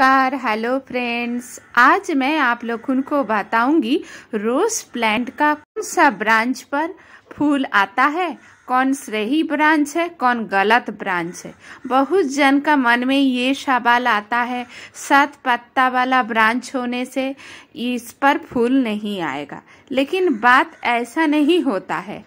नमस्कार hello friends आज मैं आप लोगों को बताऊंगी रोज प्लांट का कौन सा ब्रांच पर फूल आता है कौन सही ब्रांच है कौन गलत ब्रांच है बहुत जन का मन में ये सवाल आता है सात पत्ता वाला ब्रांच होने से इस पर फूल नहीं आएगा लेकिन बात ऐसा नहीं होता है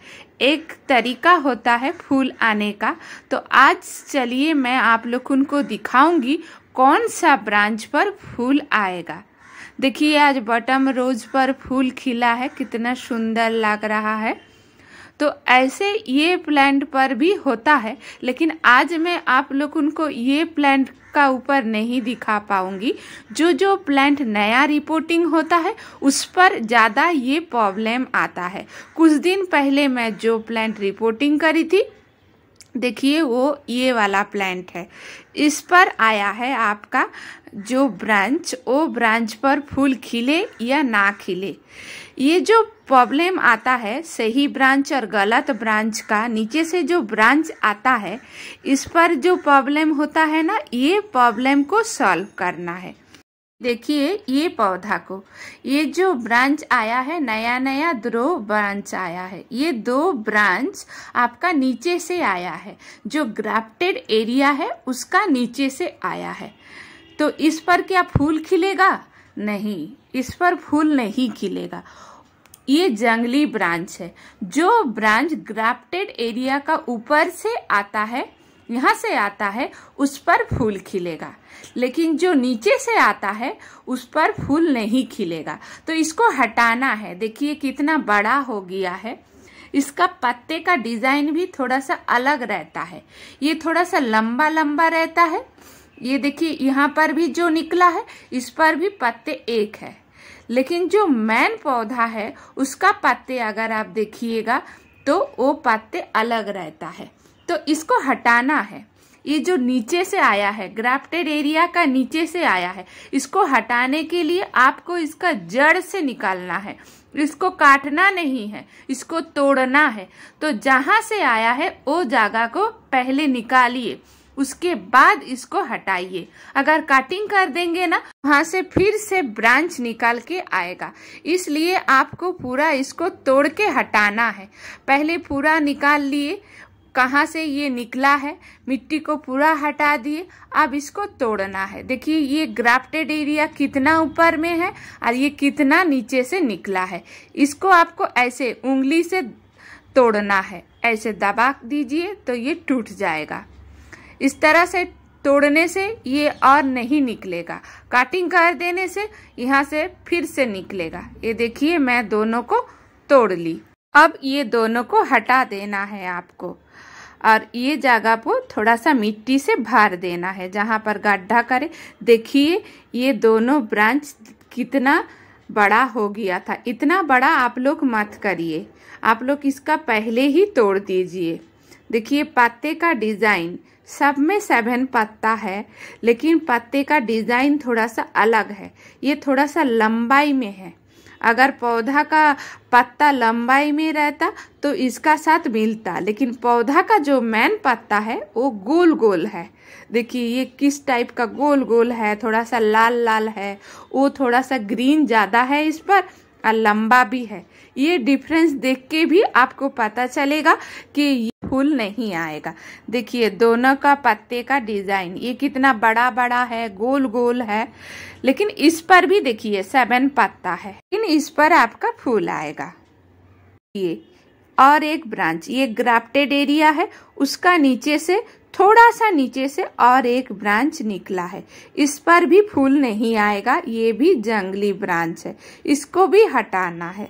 एक तरीका होता है फूल आने का तो आज चलिए मैं आप लोग उनको दिखाऊंगी कौन सा ब्रांच पर फूल आएगा देखिए आज बटम रोज पर फूल खिला है कितना सुंदर लग रहा है तो ऐसे ये प्लांट पर भी होता है लेकिन आज मैं आप लोग उनको ये प्लांट का ऊपर नहीं दिखा पाऊंगी जो जो प्लांट नया रिपोर्टिंग होता है उस पर ज़्यादा ये प्रॉब्लम आता है कुछ दिन पहले मैं जो प्लांट रिपोर्टिंग करी थी देखिए वो ये वाला प्लांट है इस पर आया है आपका जो ब्रांच वो ब्रांच पर फूल खिले या ना खिले ये जो प्रॉब्लम आता है सही ब्रांच और गलत ब्रांच का नीचे से जो ब्रांच आता है इस पर जो प्रॉब्लम होता है ना ये प्रॉब्लम को सॉल्व करना है देखिए ये पौधा को ये जो ब्रांच आया है नया नया दो ब्रांच आया है ये दो ब्रांच आपका नीचे से आया है जो ग्राफ्टेड एरिया है उसका नीचे से आया है तो इस पर क्या फूल खिलेगा नहीं इस पर फूल नहीं खिलेगा ये जंगली ब्रांच है जो ब्रांच ग्राफ्टेड एरिया का ऊपर से आता है यहाँ से आता है उस पर फूल खिलेगा लेकिन जो नीचे से आता है उस पर फूल नहीं खिलेगा तो इसको हटाना है देखिए कितना बड़ा हो गया है इसका पत्ते का डिजाइन भी थोड़ा सा अलग रहता है ये थोड़ा सा लंबा लंबा रहता है ये देखिए यहाँ पर भी जो निकला है इस पर भी पत्ते एक है लेकिन जो मैन पौधा है उसका पत्ते अगर आप देखिएगा तो वो पत्ते अलग रहता है तो इसको हटाना है ये जो नीचे से आया है ग्राफ्टेड एरिया का नीचे से आया है इसको हटाने के लिए आपको इसका जड़ से निकालना है इसको काटना नहीं है इसको तोड़ना है तो जहां से आया है वो जगह को पहले निकालिए उसके बाद इसको हटाइए अगर कटिंग कर देंगे ना वहां से फिर से ब्रांच निकाल के आएगा इसलिए आपको पूरा इसको तोड़ के हटाना है पहले पूरा निकाल लिए कहाँ से ये निकला है मिट्टी को पूरा हटा दिए अब इसको तोड़ना है देखिए ये ग्राफ्टेड एरिया कितना ऊपर में है और ये कितना नीचे से निकला है इसको आपको ऐसे उंगली से तोड़ना है ऐसे दबा दीजिए तो ये टूट जाएगा इस तरह से तोड़ने से ये और नहीं निकलेगा काटिंग कर देने से यहाँ से फिर से निकलेगा ये देखिए मैं दोनों को तोड़ ली अब ये दोनों को हटा देना है आपको और ये जगह को थोड़ा सा मिट्टी से भर देना है जहाँ पर गड्ढा करे देखिए ये दोनों ब्रांच कितना बड़ा हो गया था इतना बड़ा आप लोग मत करिए आप लोग इसका पहले ही तोड़ दीजिए देखिए पत्ते का डिज़ाइन सब में सेवन पत्ता है लेकिन पत्ते का डिज़ाइन थोड़ा सा अलग है ये थोड़ा सा लंबाई में है अगर पौधा का पत्ता लंबाई में रहता तो इसका साथ मिलता लेकिन पौधा का जो मैन पत्ता है वो गोल गोल है देखिए ये किस टाइप का गोल गोल है थोड़ा सा लाल लाल है वो थोड़ा सा ग्रीन ज़्यादा है इस पर और लंबा भी है ये डिफरेंस देख के भी आपको पता चलेगा कि ये फूल नहीं आएगा देखिए दोनों का पत्ते का डिजाइन ये कितना बड़ा बड़ा है गोल गोल है लेकिन इस पर भी देखिए सेवन पत्ता है लेकिन इस पर आपका फूल आएगा ये और एक ब्रांच ये ग्राफ्टेड एरिया है उसका नीचे से थोड़ा सा नीचे से और एक ब्रांच निकला है इस पर भी फूल नहीं आएगा ये भी जंगली ब्रांच है इसको भी हटाना है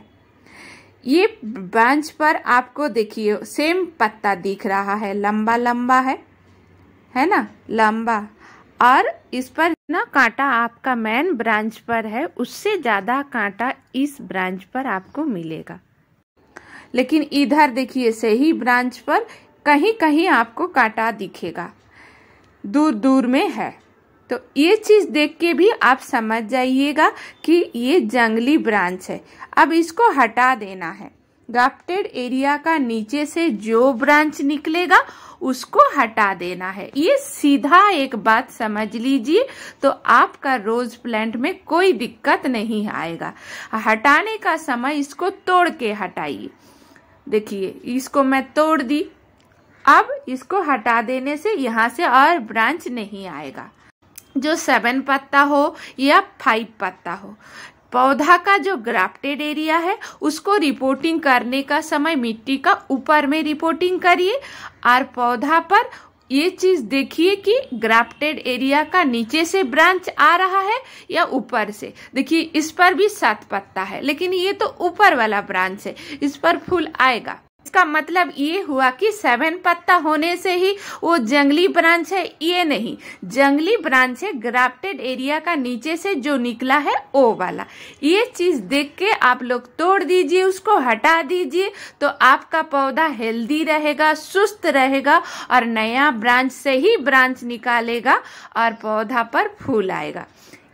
ये ब्रांच पर आपको देखिए सेम पत्ता दिख रहा है लंबा लंबा है है ना लंबा और इस पर ना कांटा आपका मेन ब्रांच पर है उससे ज़्यादा कांटा इस ब्रांच पर आपको मिलेगा लेकिन इधर देखिए सही ब्रांच पर कहीं कहीं आपको काटा दिखेगा दूर दूर में है तो ये चीज़ देख के भी आप समझ जाइएगा कि ये जंगली ब्रांच है अब इसको हटा देना है गाप्टेड एरिया का नीचे से जो ब्रांच निकलेगा उसको हटा देना है ये सीधा एक बात समझ लीजिए तो आपका रोज प्लांट में कोई दिक्कत नहीं आएगा हटाने का समय इसको तोड़ के हटाइए देखिए इसको मैं तोड़ दी अब इसको हटा देने से यहाँ से और ब्रांच नहीं आएगा जो सेवन पत्ता हो या फाइव पत्ता हो पौधा का जो ग्राफ्टेड एरिया है उसको रिपोर्टिंग करने का समय मिट्टी का ऊपर में रिपोर्टिंग करिए और पौधा पर ये चीज देखिए कि ग्राफ्टेड एरिया का नीचे से ब्रांच आ रहा है या ऊपर से देखिए इस पर भी सात पत्ता है लेकिन ये तो ऊपर वाला ब्रांच है इस पर फूल आएगा इसका मतलब ये हुआ कि सेवन पत्ता होने से ही वो जंगली ब्रांच है ये नहीं जंगली ब्रांच है ग्राफ्टेड एरिया का नीचे से जो निकला है ओ वाला ये चीज देख के आप लोग तोड़ दीजिए उसको हटा दीजिए तो आपका पौधा हेल्दी रहेगा सुस्त रहेगा और नया ब्रांच से ही ब्रांच निकालेगा और पौधा पर फूल आएगा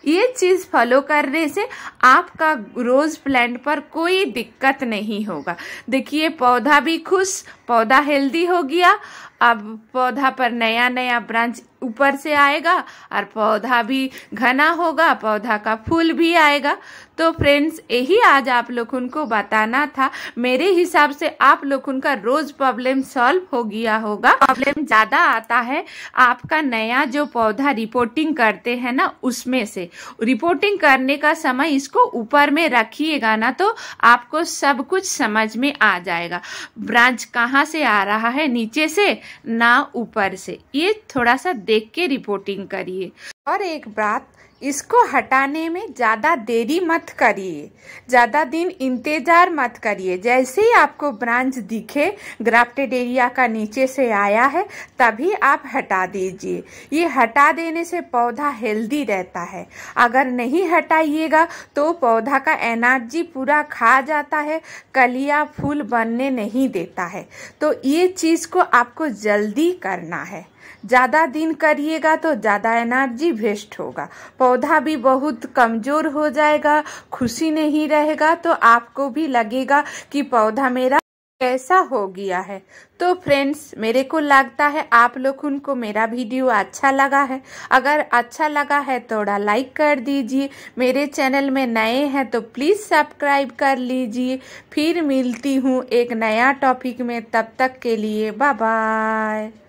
ये चीज़ फॉलो करने से आपका रोज़ प्लांट पर कोई दिक्कत नहीं होगा देखिए पौधा भी खुश पौधा हेल्दी हो गया अब पौधा पर नया नया ब्रांच ऊपर से आएगा और पौधा भी घना होगा पौधा का फूल भी आएगा तो फ्रेंड्स यही आज आप लोग उनको बताना था मेरे हिसाब से आप लोग उनका रोज प्रॉब्लम सॉल्व हो गया होगा प्रॉब्लम ज़्यादा आता है आपका नया जो पौधा रिपोर्टिंग करते हैं ना उसमें से रिपोर्टिंग करने का समय इसको ऊपर में रखिएगा ना तो आपको सब कुछ समझ में आ जाएगा ब्रांच कहाँ से आ रहा है नीचे से ना ऊपर से ये थोड़ा सा देख के रिपोर्टिंग करिए और एक बात इसको हटाने में ज़्यादा देरी मत करिए ज़्यादा दिन इंतज़ार मत करिए जैसे ही आपको ब्रांच दिखे ग्राफ्टेड एरिया का नीचे से आया है तभी आप हटा दीजिए ये हटा देने से पौधा हेल्दी रहता है अगर नहीं हटाइएगा तो पौधा का एनर्जी पूरा खा जाता है कलिया फूल बनने नहीं देता है तो ये चीज़ को आपको जल्दी करना है ज़्यादा दिन करिएगा तो ज़्यादा एनर्जी वेस्ट होगा पौधा भी बहुत कमज़ोर हो जाएगा खुशी नहीं रहेगा तो आपको भी लगेगा कि पौधा मेरा कैसा हो गया है तो फ्रेंड्स मेरे को लगता है आप लोग उनको मेरा वीडियो अच्छा लगा है अगर अच्छा लगा है थोड़ा लाइक कर दीजिए मेरे चैनल में नए हैं तो प्लीज़ सब्सक्राइब कर लीजिए फिर मिलती हूँ एक नया टॉपिक में तब तक के लिए बाय बाय